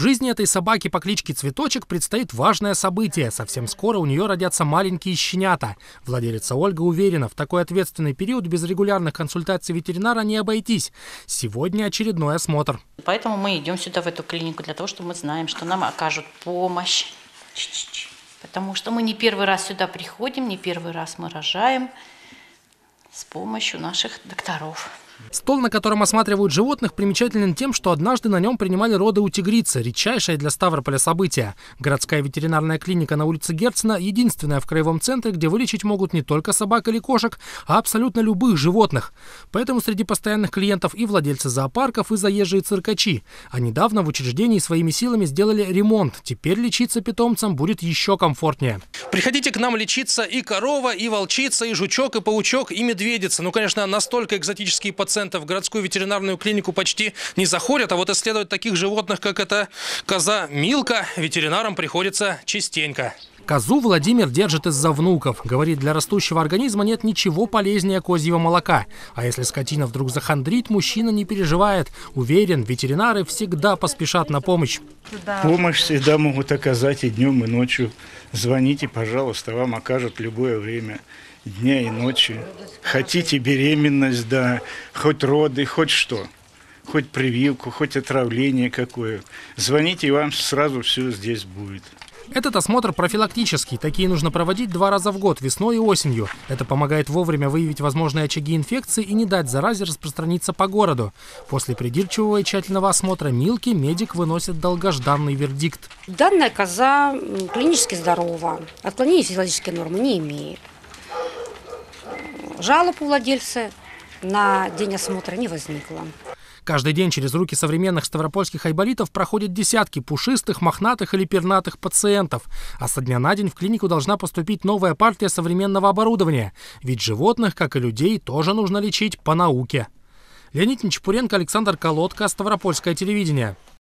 В жизни этой собаки по кличке Цветочек предстоит важное событие. Совсем скоро у нее родятся маленькие щенята. Владелица Ольга уверена, в такой ответственный период без регулярных консультаций ветеринара не обойтись. Сегодня очередной осмотр. Поэтому мы идем сюда, в эту клинику, для того, чтобы мы знаем, что нам окажут помощь. Потому что мы не первый раз сюда приходим, не первый раз мы рожаем с помощью наших докторов. Стол, на котором осматривают животных, примечателен тем, что однажды на нем принимали роды у тигрицы, редчайшее для Ставрополя событие. Городская ветеринарная клиника на улице Герцена – единственная в краевом центре, где вылечить могут не только собак или кошек, а абсолютно любых животных. Поэтому среди постоянных клиентов и владельцы зоопарков, и заезжие циркачи. А недавно в учреждении своими силами сделали ремонт. Теперь лечиться питомцам будет еще комфортнее. Приходите к нам лечиться и корова, и волчица, и жучок, и паучок, и медведица. Ну, конечно, настолько экзотические пациенты 40%. В городскую ветеринарную клинику почти не заходят. А вот исследовать таких животных, как эта коза Милка, ветеринарам приходится частенько. Козу Владимир держит из-за внуков. Говорит, для растущего организма нет ничего полезнее козьего молока. А если скотина вдруг захандрит, мужчина не переживает. Уверен, ветеринары всегда поспешат на помощь. Помощь всегда могут оказать и днем, и ночью. Звоните, пожалуйста, вам окажут любое время дня и ночи. Хотите беременность, да, хоть роды, хоть что хоть прививку, хоть отравление какое. Звоните, и вам сразу все здесь будет. Этот осмотр профилактический, такие нужно проводить два раза в год, весной и осенью. Это помогает вовремя выявить возможные очаги инфекции и не дать заразе распространиться по городу. После придирчивого и тщательного осмотра Милки медик выносит долгожданный вердикт. Данная коза клинически здорова, отклонений физиологической нормы не имеет. Жалоб у владельца на день осмотра не возникло. Каждый день через руки современных ставропольских айболитов проходят десятки пушистых, мохнатых или пернатых пациентов. А со дня на день в клинику должна поступить новая партия современного оборудования. Ведь животных, как и людей, тоже нужно лечить по науке. Леонид Нечапуренко, Александр Колодко, Ставропольское телевидение.